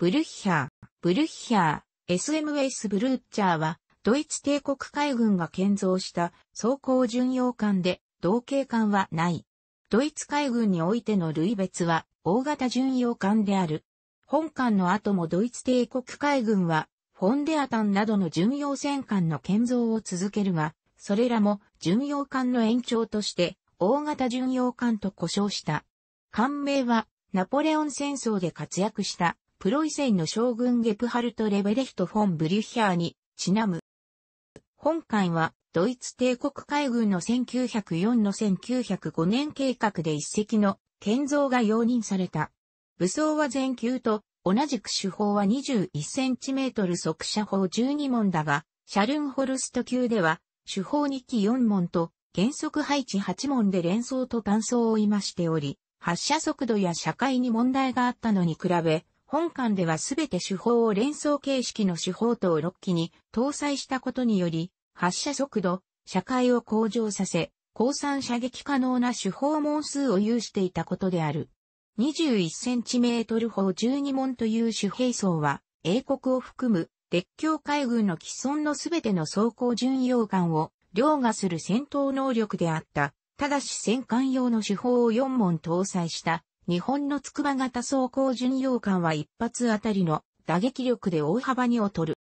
ブルッヒャー、ブルッヒャー、SMS ブルーチャーは、ドイツ帝国海軍が建造した装甲巡洋艦で、同型艦はない。ドイツ海軍においての類別は、大型巡洋艦である。本艦の後もドイツ帝国海軍は、フォンデアタンなどの巡洋戦艦の建造を続けるが、それらも巡洋艦の延長として、大型巡洋艦と呼称した。艦名は、ナポレオン戦争で活躍したプロイセンの将軍ゲプハルト・レベレヒト・フォン・ブリュッヒャーにちなむ。本艦はドイツ帝国海軍の1904の1905年計画で一隻の建造が容認された。武装は全球と同じく手法は2 1トル速射砲12門だが、シャルンホルスト級では手法2機4門と原則配置8門で連装と単装を今しており、発射速度や社会に問題があったのに比べ、本館ではすべて手法を連想形式の手法等6機に搭載したことにより、発射速度、社会を向上させ、降参射撃可能な手法門数を有していたことである。2 1トル砲12門という手兵層は、英国を含む列強海軍の既存のすべての装甲巡洋艦を凌駕する戦闘能力であった。ただし戦艦用の手法を4門搭載した日本の筑波型走行巡洋艦は一発あたりの打撃力で大幅に劣る。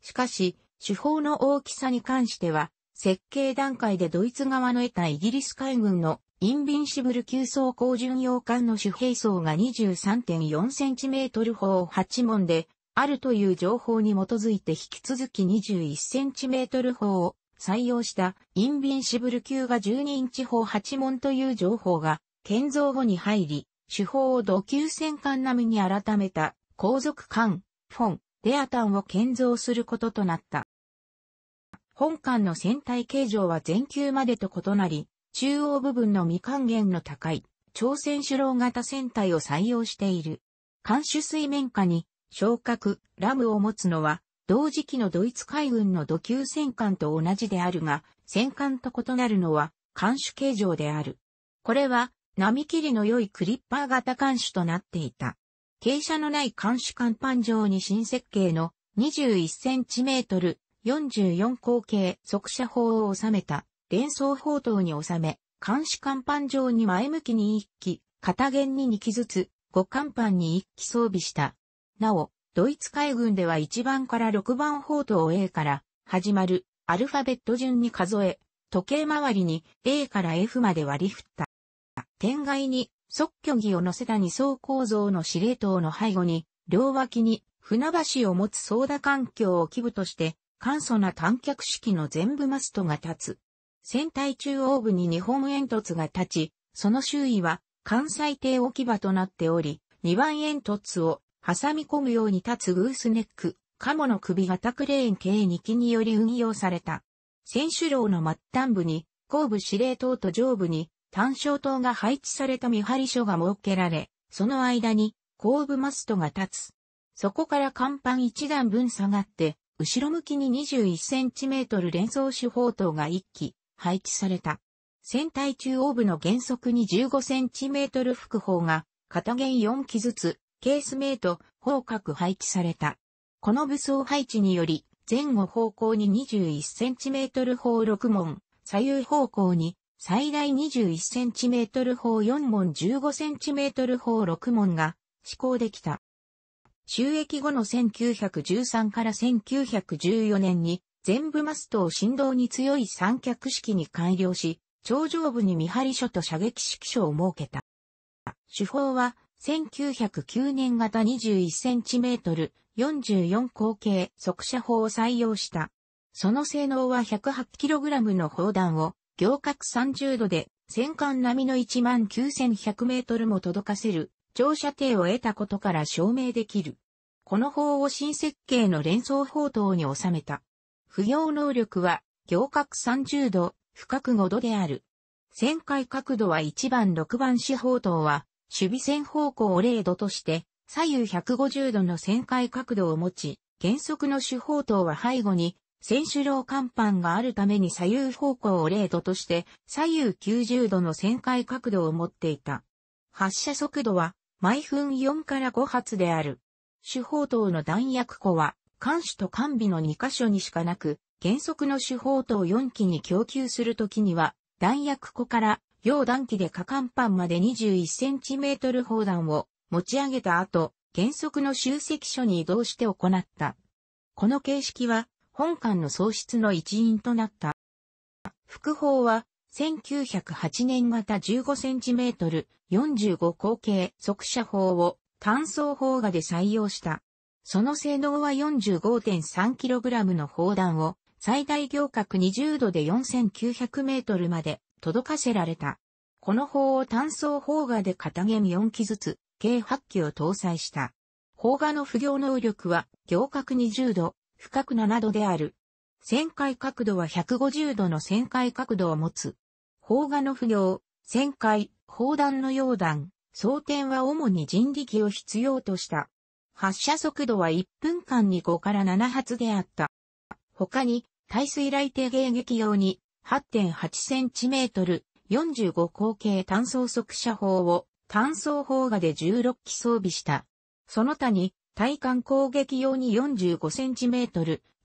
しかし、手法の大きさに関しては、設計段階でドイツ側の得たイギリス海軍のインビンシブル級装甲巡洋艦の主兵装が 23.4cm 砲8門であるという情報に基づいて引き続き 21cm 砲を採用したインビンシブル級が12インチ砲8門という情報が建造後に入り、手法を土級戦艦並みに改めた皇族艦、フォン、デアタンを建造することとなった。本艦の船体形状は全球までと異なり、中央部分の未還元の高い、朝鮮首郎型船体を採用している。艦首水面下に、昇格、ラムを持つのは、同時期のドイツ海軍の土級戦艦と同じであるが、戦艦と異なるのは、艦首形状である。これは、波切りの良いクリッパー型艦首となっていた。傾斜のない艦首甲板上に新設計の21センチメートル44口径速射砲を収めた連装砲塔に収め、監視甲板上に前向きに1機、片弦に2機ずつ、5甲板に1機装備した。なお、ドイツ海軍では1番から6番砲塔 A から始まるアルファベット順に数え、時計回りに A から F まで割り振った。天外に即居儀を乗せた二層構造の司令塔の背後に、両脇に船橋を持つ操舵環境を基部として、簡素な観客式の全部マストが立つ。船体中央部に日本煙突が立ち、その周囲は関西艇置き場となっており、二番煙突を挟み込むように立つグースネック、カモの首型クレーン計2機により運用された。選手楼の末端部に、後部司令塔と上部に単焦灯が配置された見張り所が設けられ、その間に後部マストが立つ。そこから甲板一段分下がって、後ろ向きに 21cm 連装手法灯が1機配置された。船体中央部の原則に 15cm 副砲が片弦4機ずつ、ケースメイト、方角配置された。この武装配置により、前後方向に 21cm 砲6門、左右方向に最大 21cm 砲4門 15cm 砲6門が施行できた。収益後の1913から1914年に全部マストを振動に強い三脚式に改良し、頂上部に見張り所と射撃式所を設けた。手法は1909年型 21cm 44口径速射砲を採用した。その性能は 108kg の砲弾を行角30度で、戦艦並みの19100メートルも届かせる、長射程を得たことから証明できる。この砲を新設計の連想砲塔に収めた。不要能力は、行角30度、深く5度である。旋回角度は1番6番四方塔は、守備線方向を0度として、左右150度の旋回角度を持ち、原則の手法塔は背後に選手楼甲板があるために左右方向を0度として左右90度の旋回角度を持っていた。発射速度は毎分4から5発である。主砲塔の弾薬庫は、艦首と艦尾の2箇所にしかなく、原則の主砲塔4機に供給するときには、弾薬庫から両弾機で下艦板まで2 1トル砲弾を持ち上げた後、原則の集積所に移動して行った。この形式は本館の創出の一因となった。副砲は、1908年型15センチメートル45口径速射砲を単装砲画で採用した。その性能は 45.3kg の砲弾を最大行角20度で4900メートルまで届かせられた。この砲を単装砲画で片弦4機ずつ、計8機を搭載した。砲画の不行能力は行角20度深く7度である。旋回角度は150度の旋回角度を持つ。砲画の不要、旋回、砲弾の溶弾、装填は主に人力を必要とした。発射速度は1分間に5から7発であった。他に、耐水雷艇迎撃用に8.8センチメートル45口径単装速射砲を単装砲画で16機装備した。その他に対艦攻撃用に 45cm、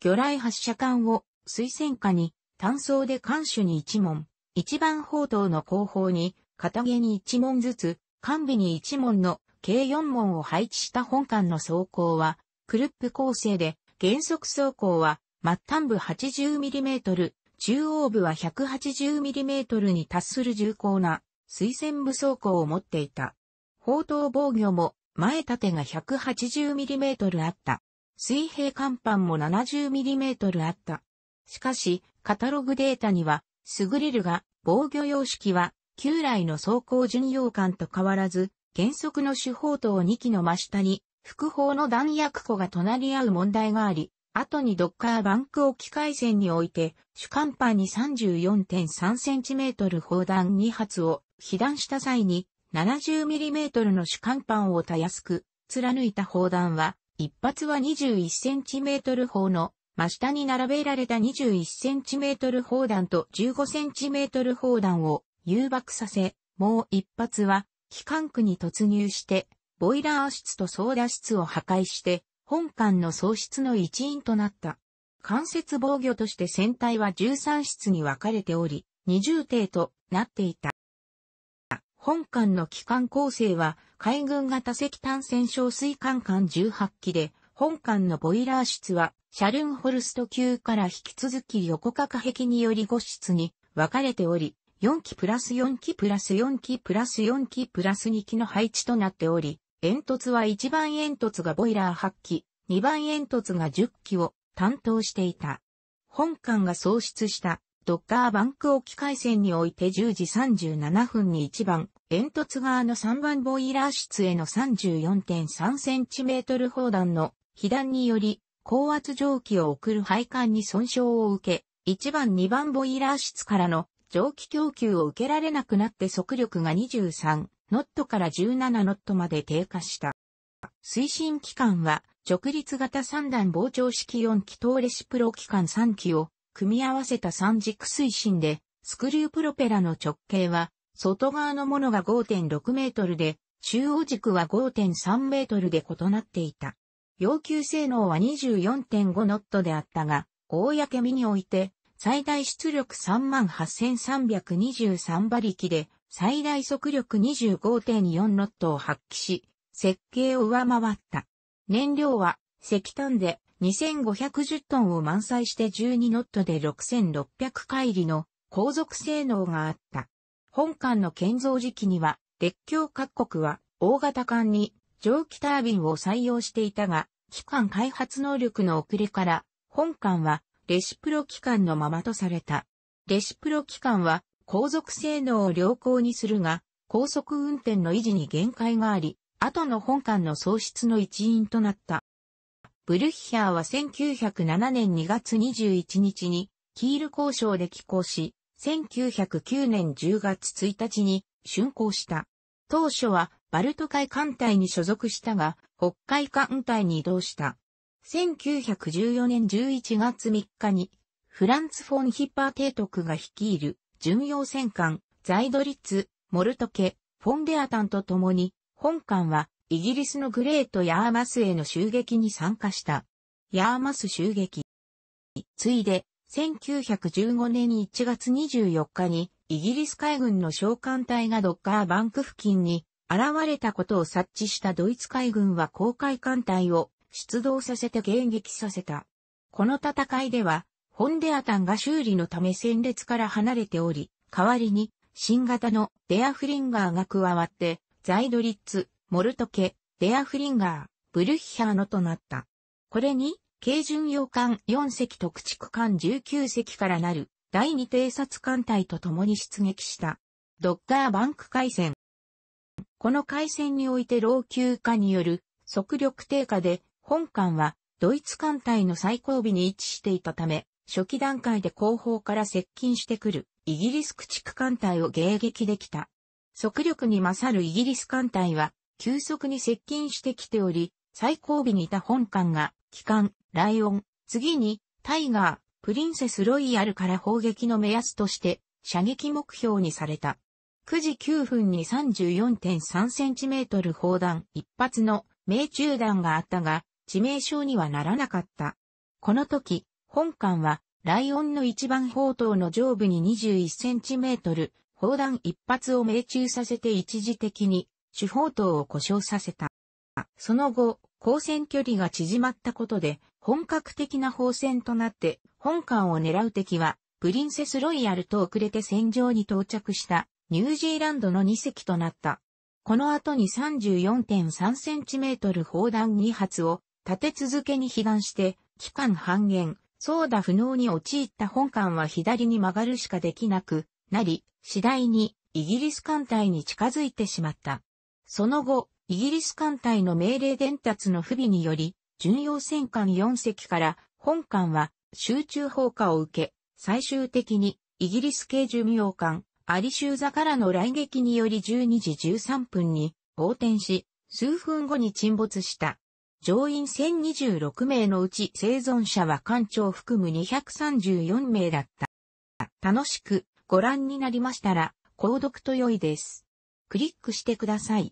魚雷発射管を水戦下に、単装で艦首に1門、1番砲塔の後方に、片毛に1門ずつ、艦尾に1門の計4門を配置した本艦の装甲は、クルップ構成で、原則装甲は、末端部 80mm、中央部は 180mm に達する重厚な水戦武装甲を持っていた。砲塔防御も前立てが 180mm あった。水平甲板も 70mm あった。しかし、カタログデータには、スグリルが防御様式は旧来の走行巡洋艦と変わらず、原則の手法等2機の真下に、副砲の弾薬庫が隣り合う問題があり、後にドッカーバンクを機械線に置いて、主甲板に 34.3cm 砲弾2発を被弾した際に、70mm の主干板をたやすく、貫いた砲弾は、一発は 21cm 砲の、真下に並べられた 21cm 砲弾と 15cm 砲弾を誘爆させ、もう一発は、機関区に突入して、ボイラー室と操舵室を破壊して、本艦の喪失の一因となった。間接防御として船体は13室に分かれており、二重艇となっていた。本艦の機関構成は、海軍型石炭戦勝水管艦18機で、本艦のボイラー室は、シャルンホルスト級から引き続き横隔壁により5室に分かれており、4機プラス4機プラス4機プラス4機プラス2機の配置となっており、煙突は1番煙突がボイラー8機、2番煙突が10機を担当していた。本艦が創出したドッカーバンク沖海戦において10時37分に1番、煙突側の3番ボイラー室への 34.3cm 砲弾の被弾により、高圧蒸気を送る配管に損傷を受け、1番2番ボイラー室からの蒸気供給を受けられなくなって速力が23ノットから17ノットまで低下した。推進機関は直立型3段膨張式4気筒レシプロ機関3機を組み合わせた三軸推進で、スクリュープロペラの直径は、外側のものが5.6メートルで、中央軸は5.3メートルで異なっていた。要求性能は24.5ノットであったが、公身において、最大出力38,323馬力で、最大速力25.4ノットを発揮し、設計を上回った。燃料は石炭で2510トンを満載して12ノットで6600回里の航続性能があった。本艦の建造時期には、列強各国は大型艦に蒸気タービンを採用していたが、機関開発能力の遅れから、本艦はレシプロ機関のままとされた。レシプロ機関は航続性能を良好にするが、高速運転の維持に限界があり、後の本艦の喪失の一因となった。ブルッヒャーは1907年2月21日にキール交渉で寄港し、1909年10月1日に竣工した。当初はバルト海艦隊に所属したが、北海艦隊に移動した。1914年11月3日に、フランツ・フォン・ヒッパー提督が率いる巡洋戦艦ザイドリッツ、モルトケ、フォンデアタンと共に、本艦はイギリスのグレート・ヤーマスへの襲撃に参加した。ヤーマス襲撃。ついで、1915年1月24日に、イギリス海軍の召喚隊がドッカーバンク付近に現れたことを察知したドイツ海軍は航海艦隊を出動させて迎撃させた。この戦いでは、ホンデアタンが修理のため戦列から離れており、代わりに新型のデアフリンガーが加わって、ザイドリッツ、モルトケ、デアフリンガー、ブルッヒャーノとなった。これに、軽巡洋艦4隻特築艦19隻からなる第2偵察艦隊と共に出撃した。ドッガーバンク海戦。この海戦において老朽化による速力低下で本艦はドイツ艦隊の最後尾に位置していたため、初期段階で後方から接近してくるイギリス駆逐艦隊を迎撃できた。速力に勝るイギリス艦隊は急速に接近してきており、最後尾にいた本艦が、機関、ライオン、次に、タイガー、プリンセスロイヤルから砲撃の目安として、射撃目標にされた。9時9分に 34.3cm 砲弾一発の命中弾があったが、致命傷にはならなかった。この時、本艦は、ライオンの一番砲塔の上部に 21cm 砲弾一発を命中させて一時的に主砲塔を故障させた。その後、交戦距離が縮まったことで、本格的な砲戦となって、本艦を狙う敵は、プリンセスロイヤルと遅れて戦場に到着したニュージーランドの2隻となった。この後に3 4 3トル砲弾2発を立て続けに被弾して、期間半減、操打不能に陥った本艦は左に曲がるしかできなくなり、次第にイギリス艦隊に近づいてしまった。その後、イギリス艦隊の命令伝達の不備により、巡洋戦艦4隻から本艦は集中砲火を受け、最終的にイギリス系巡洋艦アリシューザからの来撃により12時13分に横転し、数分後に沈没した。乗員1026名のうち生存者は艦長含む234名だった。楽しくご覧になりましたら、購読と良いです。クリックしてください。